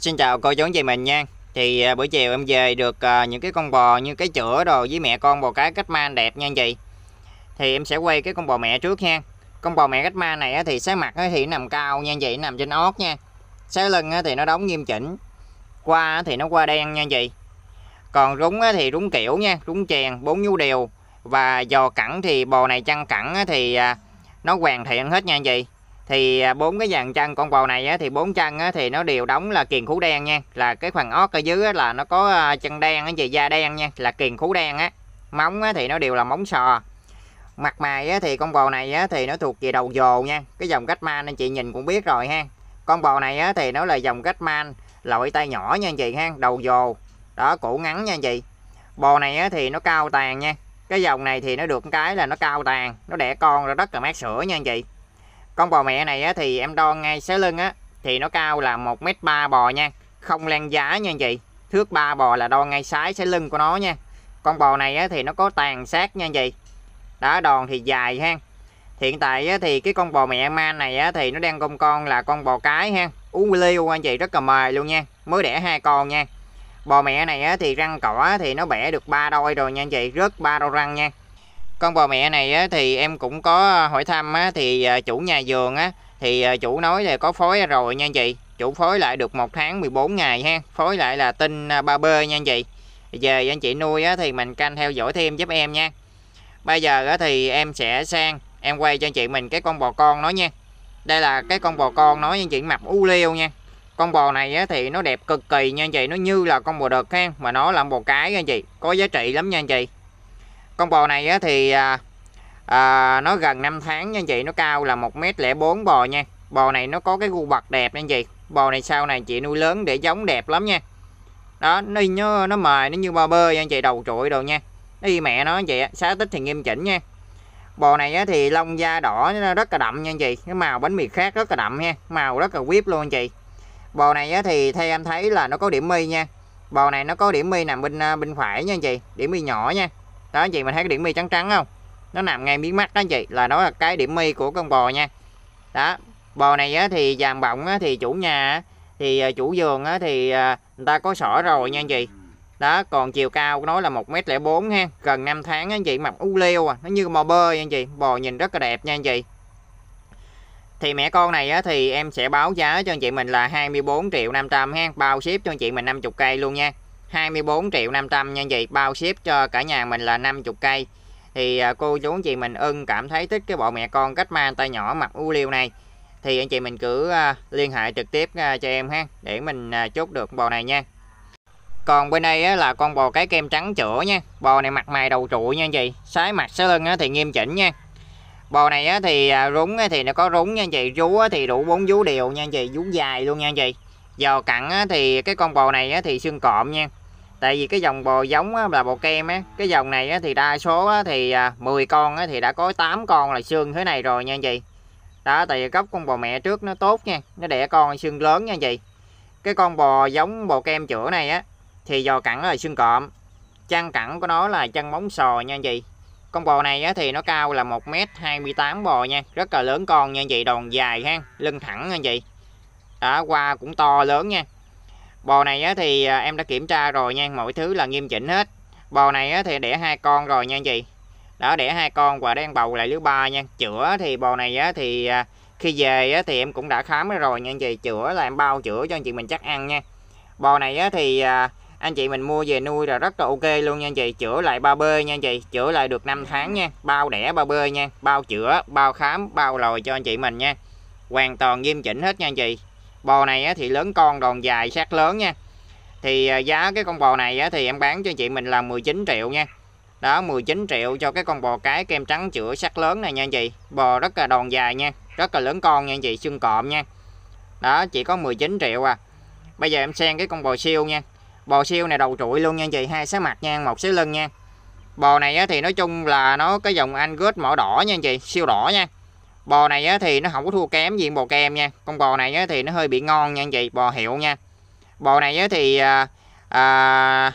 Xin chào cô chú anh chị mình nha Thì à, buổi chiều em về được à, những cái con bò như cái chữa đồ với mẹ con bò cái cách man đẹp nha anh chị Thì em sẽ quay cái con bò mẹ trước nha Con bò mẹ cách man này thì sáng mặt thì nằm cao nha anh chị, nằm trên ót nha Sáng lưng thì nó đóng nghiêm chỉnh Qua thì nó qua đen nha anh chị Còn rúng thì rúng kiểu nha, rúng chèn, bốn nhú đều Và giò cẳng thì bò này chăn cẳng thì à, nó hoàn thiện hết nha anh chị thì à, bốn cái dàn chân con bò này á, thì bốn chân á, thì nó đều đóng là kiền khú đen nha là cái phần ót ở dưới á, là nó có à, chân đen á, về da đen nha là kiền khú đen á móng á, thì nó đều là móng sò mặt mày á, thì con bò này á, thì nó thuộc về đầu dồ nha cái dòng cách man anh chị nhìn cũng biết rồi ha con bò này á, thì nó là dòng cách man loại tay nhỏ nha anh chị ha đầu dồ đó cổ ngắn nha anh chị bò này á, thì nó cao tàn nha cái dòng này thì nó được cái là nó cao tàn nó đẻ con rồi rất là mát sữa nha anh chị con bò mẹ này á, thì em đo ngay xé lưng á thì nó cao là một m ba bò nha không len giá nha chị thước ba bò là đo ngay sái xé lưng của nó nha con bò này á, thì nó có tàn sát nha chị đó đòn thì dài ha hiện tại á, thì cái con bò mẹ ma này á, thì nó đang công con là con bò cái ha uống liêu anh chị rất là mời luôn nha mới đẻ hai con nha bò mẹ này á, thì răng cỏ thì nó bẻ được ba đôi rồi nha anh chị rất ba đôi răng nha con bò mẹ này á, thì em cũng có à, hỏi thăm á, thì à, chủ nhà vườn á, thì à, chủ nói là có phối rồi nha anh chị chủ phối lại được một tháng 14 ngày ha phối lại là tinh ba bê nha anh chị về anh chị nuôi á, thì mình canh theo dõi thêm giúp em nha bây giờ á, thì em sẽ sang em quay cho anh chị mình cái con bò con nó nha đây là cái con bò con nó anh chị mặt u liêu nha con bò này á, thì nó đẹp cực kỳ nha anh chị nó như là con bò đực ha mà nó là bò cái anh chị có giá trị lắm nha anh chị con bò này á, thì à, à, nó gần 5 tháng nha anh chị nó cao là một mét lẻ bốn bò nha bò này nó có cái gu bật đẹp nha anh chị bò này sau này chị nuôi lớn để giống đẹp lắm nha đó nó nó, nó mài nó như ba bơ nha anh chị đầu trội đồ nha đi mẹ nó anh chị xá tích thì nghiêm chỉnh nha bò này á, thì lông da đỏ rất là đậm nha anh chị cái màu bánh mì khác rất là đậm nha màu rất là quýp luôn anh chị bò này á, thì theo em thấy là nó có điểm mi nha bò này nó có điểm mi nằm bên à, bên phải nha anh chị điểm mi nhỏ nha đó anh chị mình thấy cái điểm mi trắng trắng không nó nằm ngay miếng mắt đó anh chị là đó là cái điểm mi của con bò nha đó bò này á, thì dàn bọng á, thì chủ nhà á, thì ờ, chủ vườn á, thì ờ, người ta có sỏ rồi nha anh chị đó còn chiều cao của nó là một m lẻ bốn ha gần 5 tháng á, anh chị mặc u leo à nó như bò bơi anh chị bò nhìn rất là đẹp nha anh chị thì mẹ con này á, thì em sẽ báo giá cho anh chị mình là 24 triệu 500 ha bao ship cho anh chị mình 50 cây luôn nha 24 triệu 500 nha vậy bao ship cho cả nhà mình là 50 cây thì à, cô chú anh chị mình ưng cảm thấy thích cái bộ mẹ con cách mang tay nhỏ mặt u liêu này thì anh chị mình cứ à, liên hệ trực tiếp à, cho em ha để mình chốt được bò này nha còn bên đây là con bò cái kem trắng chữa nha bò này mặt mày đầu trụi nha anh chị sái mặt sái lưng thì nghiêm chỉnh nha bò này thì rúng thì nó có rúng nha anh chị rú thì đủ bốn vú đều nha anh chị vú dài luôn nha anh chị giò cặn thì cái con bò này thì xương cộm nha tại vì cái dòng bò giống á, là bò kem á cái dòng này á, thì đa số á, thì à, 10 con á, thì đã có 8 con là xương thế này rồi nha anh chị đó tại vì gốc con bò mẹ trước nó tốt nha nó đẻ con xương lớn nha anh chị cái con bò giống bò kem chữa này á thì giò cẳng là xương cộm chân cẳng của nó là chân móng sò nha anh chị con bò này á, thì nó cao là 1m28 bò nha rất là lớn con nha anh chị đòn dài ha lưng thẳng nha anh chị đó qua cũng to lớn nha bò này á, thì à, em đã kiểm tra rồi nha mọi thứ là nghiêm chỉnh hết bò này á, thì đẻ hai con rồi nha anh chị đó đẻ hai con và đang bầu lại lứa ba nha chữa thì bò này á, thì à, khi về á, thì em cũng đã khám rồi nha anh chị chữa là em bao chữa cho anh chị mình chắc ăn nha bò này á, thì à, anh chị mình mua về nuôi là rất là ok luôn nha anh chị chữa lại ba bê nha anh chị chữa lại được 5 tháng nha bao đẻ ba bê nha bao chữa bao khám bao lòi cho anh chị mình nha hoàn toàn nghiêm chỉnh hết nha anh chị bò này á, thì lớn con đòn dài sát lớn nha thì à, giá cái con bò này á, thì em bán cho chị mình là 19 triệu nha đó 19 triệu cho cái con bò cái kem trắng chữa sắc lớn này nha anh chị bò rất là đòn dài nha rất là lớn con nha anh chị xương cọm nha đó chỉ có 19 triệu à bây giờ em xem cái con bò siêu nha bò siêu này đầu trụi luôn nha anh chị hai sáu mặt nha một sáu lưng nha bò này á, thì nói chung là nó cái dòng anh Angus mỏ đỏ nha anh chị siêu đỏ nha bò này á, thì nó không có thua kém gì bò kem nha con bò này á, thì nó hơi bị ngon nha anh chị bò hiệu nha bò này á, thì à, à,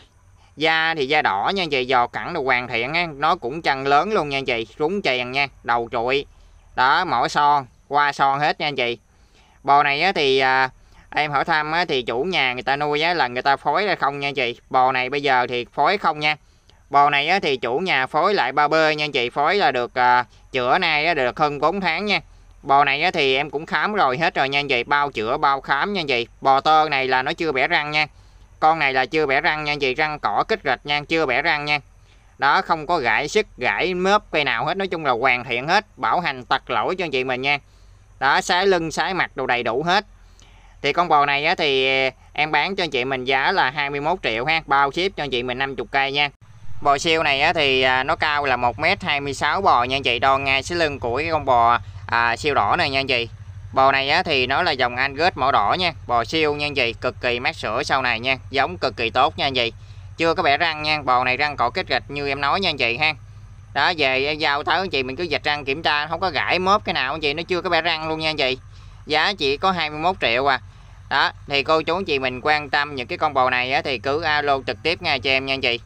da thì da đỏ nha anh chị giò cẳng đồ hoàn thiện á nó cũng chân lớn luôn nha anh chị rúng chèn nha đầu trụi đó mỏ son qua son hết nha anh chị bò này á, thì à, em hỏi thăm á, thì chủ nhà người ta nuôi á, là người ta phối ra không nha anh chị bò này bây giờ thì phối không nha bò này thì chủ nhà phối lại ba bê nha anh chị phối là được à, chữa nay được hơn 4 tháng nha bò này thì em cũng khám rồi hết rồi nha anh chị bao chữa bao khám nha anh chị bò tơ này là nó chưa bẻ răng nha con này là chưa bẻ răng nha anh chị răng cỏ kích rạch nha chưa bẻ răng nha đó không có gãi sức gãi mớp cây nào hết nói chung là hoàn thiện hết bảo hành tật lỗi cho anh chị mình nha đó sái lưng sái mặt đồ đầy đủ hết thì con bò này thì em bán cho anh chị mình giá là 21 triệu ha bao ship cho anh chị mình 50 cây nha Bò siêu này á, thì à, nó cao là 1m26 bò nha anh chị Đo ngay xí lưng của cái con bò à, siêu đỏ này nha anh chị Bò này á, thì nó là dòng Angus màu đỏ nha Bò siêu nha anh chị Cực kỳ mát sữa sau này nha Giống cực kỳ tốt nha anh chị Chưa có bẻ răng nha Bò này răng cỏ kết gạch như em nói nha anh chị ha đó về giao tới anh chị mình cứ dịch răng kiểm tra không có gãi mớp cái nào anh chị nó chưa có bẻ răng luôn nha anh chị giá chỉ có 21 triệu à đó thì cô chú anh chị mình quan tâm những cái con bò này á, thì cứ alo trực tiếp ngay cho em nha anh chị